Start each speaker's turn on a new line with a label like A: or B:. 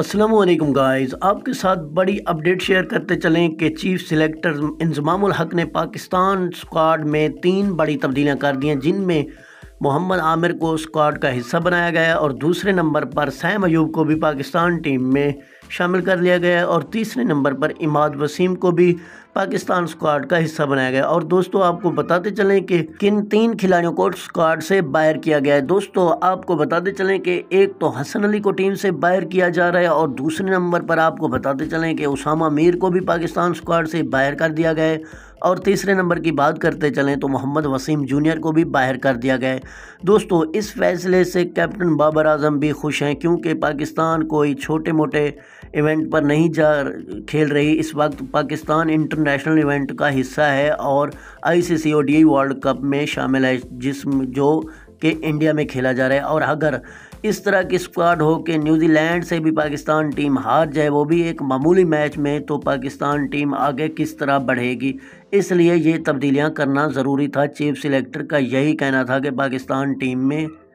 A: Aslam guys आपके साथ बड़ी अपडेट शेयर करते चलें कि चीफ सिलेक्टर इंजमाम हक ने पाकिस्तान स्क्वाड में तीन बड़ी तब्दीलियां कर दी हैं जिनमें मोहम्मद आमिर को स्क्वाड का हिस्सा बनाया गया और दूसरे नंबर पर सैम अयूब को भी पाकिस्तान टीम में शामिल कर लिया गया और तीसरे नंबर पर इमाद वसीम को भी पाकिस्तान स्क्वाड का हिस्सा बनाया गया और दोस्तों आपको बताते चलें कि किन तीन खिलाड़ियों को स्क्वाड से बाहर किया गया है दोस्तों आपको बताते चलें कि एक तो हसन अली को टीम से बाहर किया जा रहा है और दूसरे नंबर पर आपको बताते चलें कि उसामा मीर को भी पाकिस्तान स्क्वाड से बाहर कर दिया गया है और तीसरे नंबर की बात करते चलें तो मोहम्मद वसीम जूनियर को भी बाहर कर दिया गया है दोस्तों इस फैसले से कैप्टन बाबर आजम भी खुश हैं क्योंकि पाकिस्तान कोई छोटे मोटे इवेंट पर नहीं जा खेल रही इस वक्त पाकिस्तान इंटरनेशनल इवेंट का हिस्सा है और आईसीसी ओडीआई वर्ल्ड कप में शामिल है जिस जो कि इंडिया में खेला जा रहा है और अगर इस तरह की स्क्वाड हो कि न्यूजीलैंड से भी पाकिस्तान टीम हार जाए वो भी एक मामूली मैच में तो पाकिस्तान टीम आगे किस तरह बढ़ेगी इसलिए ये तब्दीलियां करना ज़रूरी था चीफ सिलेक्टर का यही कहना था कि पाकिस्तान टीम में